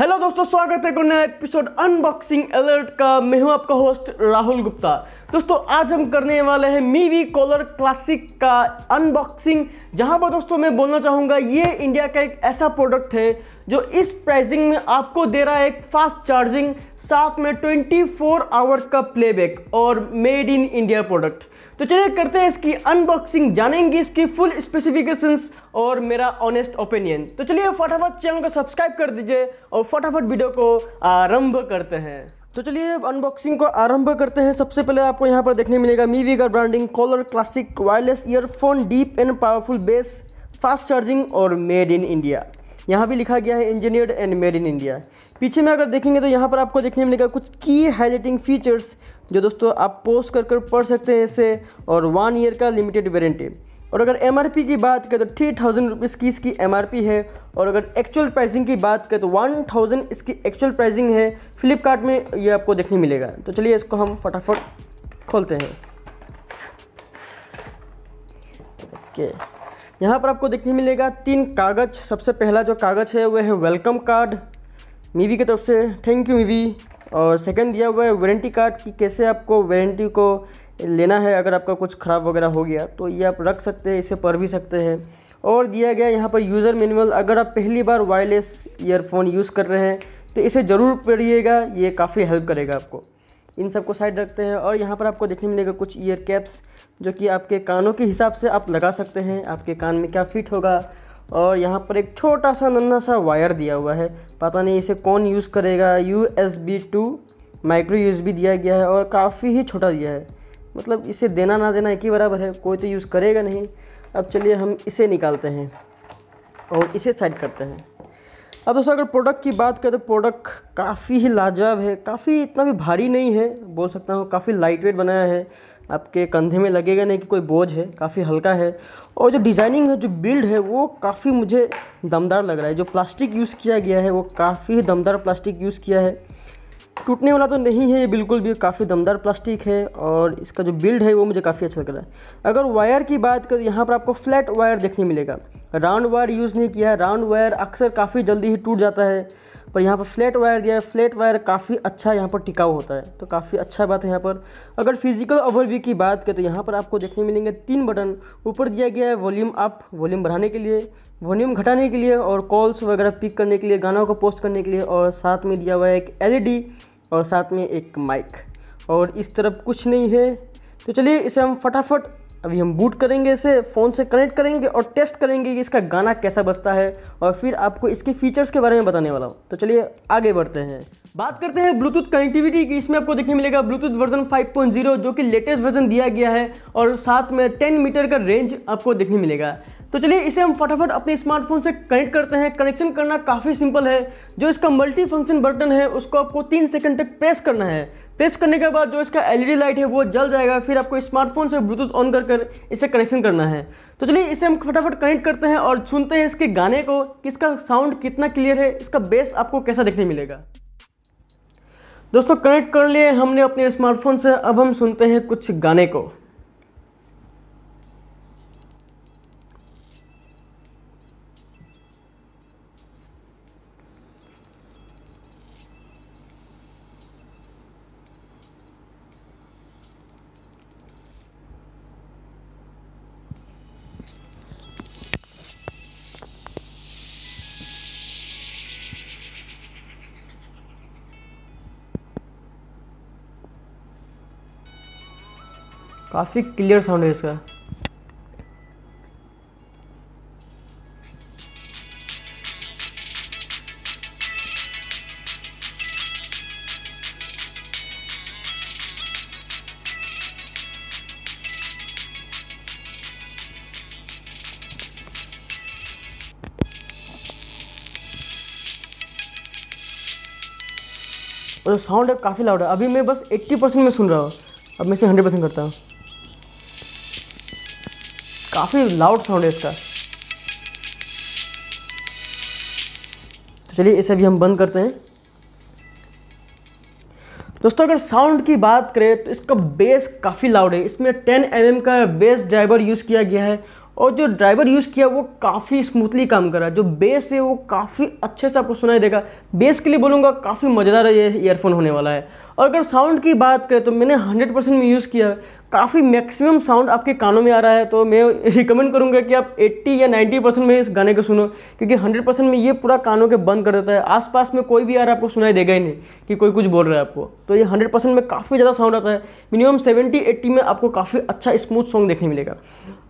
hello दोस्तों स्वागत है नया एपिसोड अनबॉक्सिंग अलर्ट का मैं हूं आपका होस्ट राहुल गुप्ता दोस्तों आज हम करने वाले हैं मीवी कॉलर क्लासिक का अनबॉक्सिंग जहां पर दोस्तों मैं बोलना चाहूँगा ये इंडिया का एक ऐसा प्रोडक्ट है जो इस प्राइसिंग में आपको दे रहा है एक फास्ट चार्जिंग साथ में 24 आवर का प्लेबैक और मेड इन इंडिया प्रोडक्ट तो चलिए करते हैं इसकी अनबॉक्सिंग जानेंगे इसकी फुल स्पेसिफिकेशंस और मेरा ऑनेस्ट ओपिनियन तो चलिए फटाफट चैनल को सब्सक्राइब कर दीजिए और फटाफट वीडियो को आरंभ करते हैं तो चलिए अनबॉक्सिंग को आरंभ करते हैं सबसे पहले आपको यहाँ पर देखने मिलेगा मीवी का branding collar classic wireless earphone deep and powerful bass fast charging और मेड इन इंडिया यहाँ भी लिखा गया है engineered and made in India पीछे में अगर देखेंगे तो यहाँ पर आपको देखने मिलेगा कुछ की हाईलाइटिंग फीचर्स जो दोस्तों आप पोस्ट कर कर पढ़ सकते हैं इसे और वन ईयर का लिमिटेड वारंटी और अगर एम की बात करें तो थ्री थाउजेंड रुपीज़ की इसकी एम है और अगर एक्चुअल प्राइसिंग की बात करें तो वन थाउजेंड इसकी एक्चुअल प्राइसिंग है फ्लिपकार्ट में ये आपको देखने मिलेगा तो चलिए इसको हम फटाफट खोलते हैं ओके यहाँ पर आपको देखने मिलेगा तीन कागज़ सबसे पहला जो कागज़ है वह है वेलकम कार्ड मीवी की तरफ से थैंक यू मीवी और सेकंड दिया हुआ है वारंटी कार्ड कि कैसे आपको वारंटी को लेना है अगर आपका कुछ ख़राब वगैरह हो गया तो ये आप रख सकते हैं इसे पढ़ भी सकते हैं और दिया गया यहाँ पर यूज़र मैनुअल अगर आप पहली बार वायरलेस ईयरफोन यूज़ कर रहे हैं तो इसे ज़रूर पढ़िएगा ये काफ़ी हेल्प करेगा आपको इन सब को साइड रखते हैं और यहाँ पर आपको देखने मिलेगा कुछ ईयर कैप्स जो कि आपके कानों के हिसाब से आप लगा सकते हैं आपके कान में क्या फिट होगा और यहाँ पर एक छोटा सा नन्ना सा वायर दिया हुआ है पता नहीं इसे कौन यूज़ करेगा U S B to micro use भी दिया गया है और काफ़ी ही छोटा दिया है मतलब इसे देना ना देना एक ही बराबर है कोई तो यूज़ करेगा नहीं अब चलिए हम इसे निकालते हैं और इसे साइड करते हैं अब दोस्तों अगर प्रोडक्ट की बात करें तो प्रोडक्ट काफ़ी ही लाजवाब है काफ़ी इतना भी भारी नहीं है बोल सकता हूँ काफ़ी लाइट वेट बनाया है आपके कंधे में लगेगा नहीं कि कोई बोझ है काफ़ी हल्का है और जो डिज़ाइनिंग है जो बिल्ड है वो काफ़ी मुझे दमदार लग रहा है जो प्लास्टिक यूज़ किया गया है वो काफ़ी दमदार प्लास्टिक यूज़ किया है टूटने वाला तो नहीं है ये बिल्कुल भी काफ़ी दमदार प्लास्टिक है और इसका जो बिल्ड है वो मुझे काफ़ी अच्छा लग रहा है अगर वायर की बात करें यहाँ पर आपको फ्लैट वायर देखने मिलेगा राउंड वायर यूज़ नहीं किया है राउंड वायर अक्सर काफ़ी जल्दी ही टूट जाता है पर यहाँ पर फ्लैट वायर दिया है फ्लैट वायर काफ़ी अच्छा यहाँ पर टिकाऊ होता है तो काफ़ी अच्छा बात है यहाँ पर अगर फिजिकल ओवरव्यू की बात करें तो यहाँ पर आपको देखने मिलेंगे तीन बटन ऊपर दिया गया है वॉल्यूम अप वॉल्यूम बढ़ाने के लिए वॉल्यूम घटाने के लिए और कॉल्स वगैरह पिक करने के लिए गानों को पोस्ट करने के लिए और साथ में दिया हुआ है एक एल और साथ में एक माइक और इस तरफ कुछ नहीं है तो चलिए इसे हम फटाफट अभी हम बूट करेंगे इसे फ़ोन से कनेक्ट करेंगे और टेस्ट करेंगे कि इसका गाना कैसा बजता है और फिर आपको इसके फीचर्स के बारे में बताने वाला हूँ तो चलिए आगे बढ़ते हैं बात करते हैं ब्लूटूथ कनेक्टिविटी की इसमें आपको देखने मिलेगा ब्लूटूथ वर्जन 5.0 जो कि लेटेस्ट वर्जन दिया गया है और साथ में 10 मीटर का रेंज आपको देखने मिलेगा तो चलिए इसे हम फटाफट अपने स्मार्टफोन से कनेक्ट करते हैं कनेक्शन करना काफ़ी सिंपल है जो इसका मल्टी फंक्शन बटन है उसको आपको तीन सेकंड तक प्रेस करना है प्रेस करने के बाद जो इसका एलईडी लाइट e है वो जल जाएगा फिर आपको स्मार्टफोन से ब्लूटूथ ऑन कर कर इसे कनेक्शन करना है तो चलिए इसे हम फटाफट कनेक्ट करते हैं और सुनते हैं इसके गाने को कि इसका साउंड कितना क्लियर है इसका बेस आपको कैसा देखने मिलेगा दोस्तों कनेक्ट कर लिए हमने अपने स्मार्टफोन से अब हम सुनते हैं कुछ गाने को काफ़ी क्लियर साउंड है इसका और साउंड है काफ़ी लाउड है अभी मैं बस 80 परसेंट में सुन रहा हूँ अब मैं इसे 100 परसेंट करता हूँ काफ़ी लाउड साउंड है इसका तो चलिए इसे भी हम बंद करते हैं दोस्तों अगर साउंड की बात करें तो इसका बेस काफ़ी लाउड है इसमें 10 एम mm का बेस ड्राइवर यूज़ किया गया है और जो ड्राइवर यूज़ किया वो काफ़ी स्मूथली काम कर रहा है जो बेस है वो काफ़ी अच्छे से आपको सुनाई देगा बेस के लिए बोलूँगा काफ़ी मज़ेदार ये ईयरफोन होने वाला है और अगर साउंड की बात करें तो मैंने हंड्रेड परसेंट में यूज़ किया काफ़ी मैक्सिमम साउंड आपके कानों में आ रहा है तो मैं रिकमेंड करूँगा कि आप 80 या 90 परसेंट में इस गाने को सुनो क्योंकि 100 परसेंट में ये पूरा कानों के बंद कर देता है आसपास में कोई भी यार आपको सुनाई देगा ही नहीं कि कोई कुछ बोल रहा है आपको तो ये 100 परसेंट में काफ़ी ज़्यादा साउंड आता है मिनिमम 70 80 में आपको काफ़ी अच्छा स्मूथ सॉन्ग देखने मिलेगा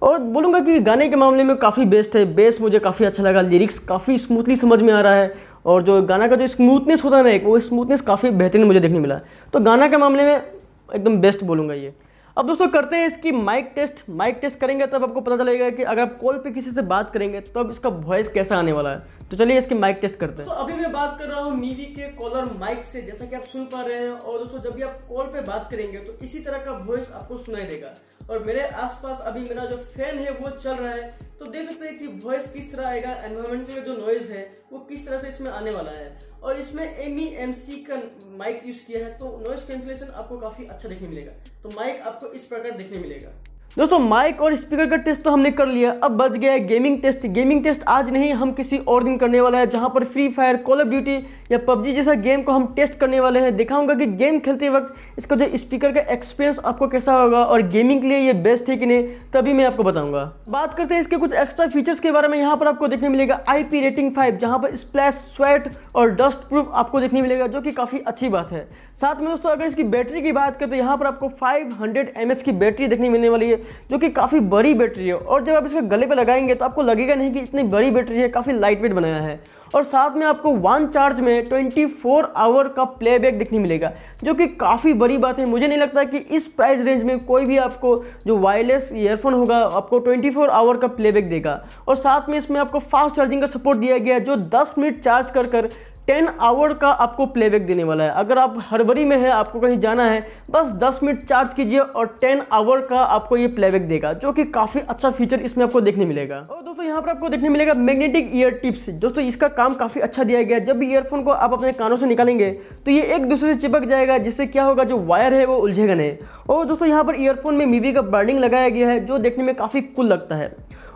और बोलूँगा कि गाने के मामले में काफ़ी बेस्ट है बेस मुझे काफ़ी अच्छा लगा लिरिक्स काफ़ी स्मूथली समझ में आ रहा है और जो गाना का जो स्मूथनेस होता है ना एक वो स्मूथनेस काफ़ी बेहतरीन मुझे देखने मिला तो गाना के मामले में एकदम बेस्ट बोलूँगा ये अब दोस्तों करते हैं इसकी माइक टेस्ट माइक टेस्ट करेंगे तब आपको पता चलेगा कि अगर आप कॉल पे किसी से बात करेंगे तब इसका वॉइस कैसा आने वाला है तो चलिए इसकी माइक टेस्ट करते हैं तो अभी मैं बात कर रहा हूँ मीवी के कॉलर माइक से जैसा कि आप सुन पा रहे हैं और दोस्तों जब भी आप कॉल पे बात करेंगे तो इसी तरह का वॉइस आपको सुनाई देगा और मेरे आसपास अभी मेरा जो फैन है वो चल रहा है तो देख सकते हैं कि वॉइस किस तरह आएगा एनवायरमेंट में जो नॉइज है वो किस तरह से इसमें आने वाला है और इसमें एम ई एम सी का माइक यूज किया है तो नॉइज कैंसिलेशन आपको काफी अच्छा देखने मिलेगा तो माइक आपको इस प्रकार देखने मिलेगा दोस्तों माइक और स्पीकर का टेस्ट तो हमने कर लिया अब बच गया है गेमिंग टेस्ट गेमिंग टेस्ट आज नहीं हम किसी और दिन करने वाला है जहां पर Free Fire Call of Duty या पबजी जैसा गेम को हम टेस्ट करने वाले हैं दिखाऊंगा कि गेम खेलते वक्त इसका जो स्पीकर का एक्सपीरियंस आपको कैसा होगा और गेमिंग के लिए ये बेस्ट है कि नहीं तभी मैं आपको बताऊंगा बात करते हैं इसके कुछ एक्स्ट्रा फीचर्स के बारे में यहाँ पर आपको देखने मिलेगा आई रेटिंग फाइव जहाँ पर स्प्लैश स्वेट और डस्ट प्रूफ आपको देखने मिलेगा जो कि काफ़ी अच्छी बात है साथ में दोस्तों अगर इसकी बैटरी की बात करें तो यहाँ पर आपको 500 हंड्रेड की बैटरी देखने मिलने वाली है जो कि काफ़ी बड़ी बैटरी है और जब आप इसके गले पर लगाएंगे तो आपको लगेगा नहीं कि इतनी बड़ी बैटरी है काफ़ी लाइट वेट बनाया है और साथ में आपको वन चार्ज में 24 आवर का प्लेबैक देखने मिलेगा जो कि काफ़ी बड़ी बात है मुझे नहीं लगता कि इस प्राइस रेंज में कोई भी आपको जो वायरलेस ईयरफोन होगा आपको 24 आवर का प्लेबैक देगा और साथ में इसमें आपको फास्ट चार्जिंग का सपोर्ट दिया गया है जो 10 मिनट चार्ज कर कर टेन आवर का आपको प्लेबैक देने वाला है अगर आप हड़बड़ी में है आपको कहीं जाना है बस दस मिनट चार्ज कीजिए और टेन आवर का आपको ये प्लेबैक देगा जो कि काफ़ी अच्छा फीचर इसमें आपको देखने मिलेगा और दोस्तों यहाँ पर आपको देखने मिलेगा मैग्नेटिक ईयर टिप्स दोस्तों इसका काम काफ़ी अच्छा दिया गया जब भी ईयरफोन को आप अपने कानों से निकालेंगे तो ये एक दूसरे से चिपक जाएगा जिससे क्या होगा जो वायर है वो उलझेगा नहीं और दोस्तों यहाँ पर ईयरफोन में मीवी का बर्डिंग लगाया गया है जो देखने में काफ़ी कुल लगता है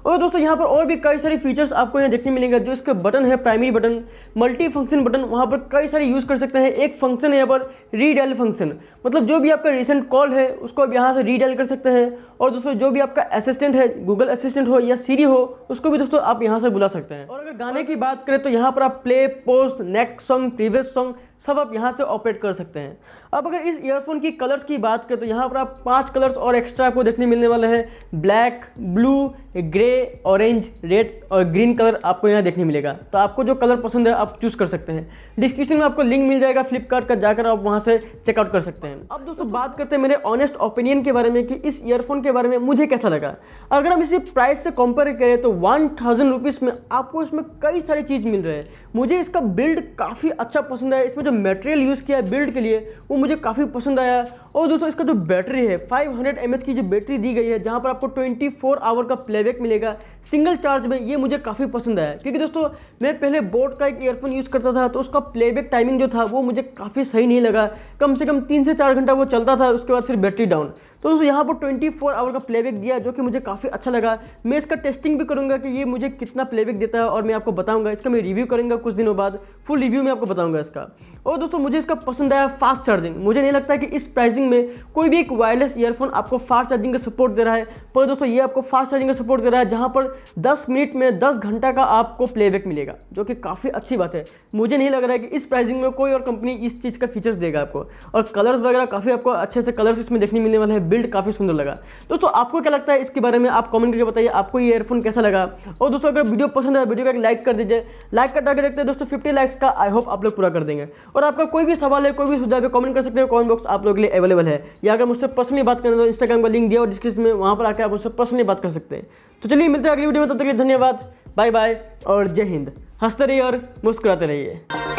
और दोस्तों यहाँ पर और भी कई सारे फीचर्स आपको यहाँ देखने मिलेंगे जो इसके बटन है primary button multi function button वहाँ पर कई सारे यूज़ कर सकते हैं एक फंक्शन है यहाँ पर रीडेल फंक्शन मतलब जो भी आपका रिसेंट कॉल है उसको आप यहाँ से रीडेल कर सकते हैं और दोस्तों जो भी आपका असिस्टेंट है गूगल असिस्टेंट हो या सीरी हो उसको भी दोस्तों आप यहाँ से बुला सकते हैं और अगर गाने की बात करें तो यहाँ पर आप play pause next song previous song सब आप यहाँ से ऑपरेट कर सकते हैं अब अगर इस ईयरफोन की कलर्स की बात करें तो यहाँ पर आप पांच कलर्स और एक्स्ट्रा आपको देखने मिलने वाले हैं black blue grey orange red और ग्रीन कलर आपको यहाँ देखने मिलेगा तो आपको जो कलर पसंद है आप चूज़ कर सकते हैं डिस्क्रिप्शन में आपको लिंक मिल जाएगा फ्लिपकार्ट का जाकर आप वहाँ से चेकआउट कर सकते हैं अब दोस्तों तो बात करते हैं मेरे ऑनेस्ट ओपिनियन के बारे में कि इस ईयरफोन के बारे में मुझे कैसा लगा अगर हम इसे प्राइस से कंपेयर करें तो वन थाउजेंड रुपीज़ में आपको इसमें कई सारी चीज़ मिल रहे है मुझे इसका बिल्ड काफ़ी अच्छा पसंद है इसमें जो मटेरियल यूज़ किया है बिल्ड के लिए वो मुझे काफ़ी पसंद आया और दोस्तों इसका जो बैटरी है फाइव हंड्रेड की जो बैटरी दी गई है जहाँ पर आपको ट्वेंटी आवर का प्ले प्लेबैक मिलेगा सिंगल चार्ज में ये मुझे काफ़ी पसंद आया क्योंकि दोस्तों मैं पहले बोट का एक ईयरफोन यूज़ करता था तो उसका प्लेबैक टाइमिंग जो था वो मुझे काफ़ी सही नहीं लगा कम से कम तीन से चार घंटा वो चलता था उसके बाद फिर बैटरी डाउन तो दोस्तों यहाँ पर 24 फोर आवर का प्लेबैक दिया जो कि मुझे काफ़ी अच्छा लगा मैं इसका टेस्टिंग भी करूँगा कि ये मुझे कितना प्लेबैक देता है और मैं आपको बताऊँगा इसका मैं रिव्यू करूँगा कुछ दिनों बाद फुल रिव्यू मैं आपको बताऊँगा इसका और दोस्तों मुझे इसका पसंद आया फास्ट चार्जिंग मुझे नहीं लगता कि इस प्राइसिंग में कोई भी एक वायरलेस ईयरफोन आपको फास्ट चार्जिंग का सपोर्ट दे रहा है पर दोस्तों ये आपको फास्ट चार्जिंग का सपोर्ट दे रहा है जहाँ पर दस मिनट में दस घंटा का आपको प्लेबैक मिलेगा जो कि काफ़ी अच्छी बात है मुझे नहीं लग रहा है कि इस प्राइसिंग में कोई और कंपनी इस चीज़ का फीचर्स देगा आपको और कलर्स वगैरह काफ़ी आपको अच्छे से कलर्स इसमें देखने मिलने वाले हैं बिल्ड काफ़ी सुंदर लगा दोस्तों आपको क्या लगता है इसके बारे में आप कमेंट करके बताइए आपको ये ईयरफोन कैसा लगा और दोस्तों अगर वीडियो पसंद है तो वीडियो को लाइक कर दीजिए लाइक करता अगर देखते हैं दोस्तों फिफ्टी लाइक्स का आई होप आप लोग पूरा कर देंगे और आपका कोई भी सवाल है कोई भी सुझाव है कमेंट कर सकते हो कॉमेंट बॉक्स आप लोग के लिए अवेलेबल है या अगर मुझसे पर्सनली बात करना तो इंस्टाग्राम का लिंक दिया और डिस्क्रिप्शन में वहाँ पर आकर आप मुझसे पर्सनली बात कर सकते हैं तो चलिए मिलते हैं अगली वीडियो में तब तक धन्यवाद बाय बाय और जय हिंद हंसते रहिए और मुस्कुराते रहिए